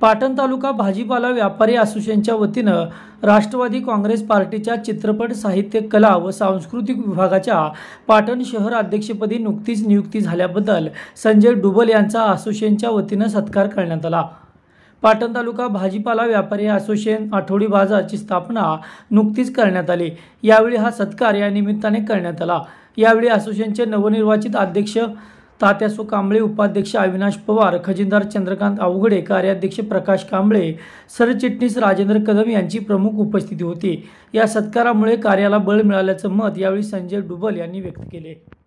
पाटण तालुका भाजीपाला व्यापारी असोसिएशनच्या वतीनं राष्ट्रवादी काँग्रेस पार्टीच्या चित्रपट साहित्य कला व सांस्कृतिक विभागाच्या पाटण शहर अध्यक्षपदी नुकतीच नियुक्ती झाल्याबद्दल संजय डुबल यांचा असोसिएशनच्या वतीनं सत्कार करण्यात आला पाटण तालुका भाजीपाला व्यापारी असोसिएशन आठवडी बाजारची स्थापना नुकतीच करण्यात आली यावेळी हा सत्कार या निमित्ताने करण्यात आला यावेळी असोसिएशनचे नवनिर्वाचित अध्यक्ष तात्यासो कांबळे उपाध्यक्ष अविनाश पवार खजिनदार चंद्रकांत अवघडे कार्याध्यक्ष प्रकाश कांबळे सरचिटणीस राजेंद्र कदम यांची प्रमुख उपस्थिती होती या सत्कारामुळे कार्याला बळ मिळाल्याचं मत यावेळी संजय डुबल यांनी व्यक्त केले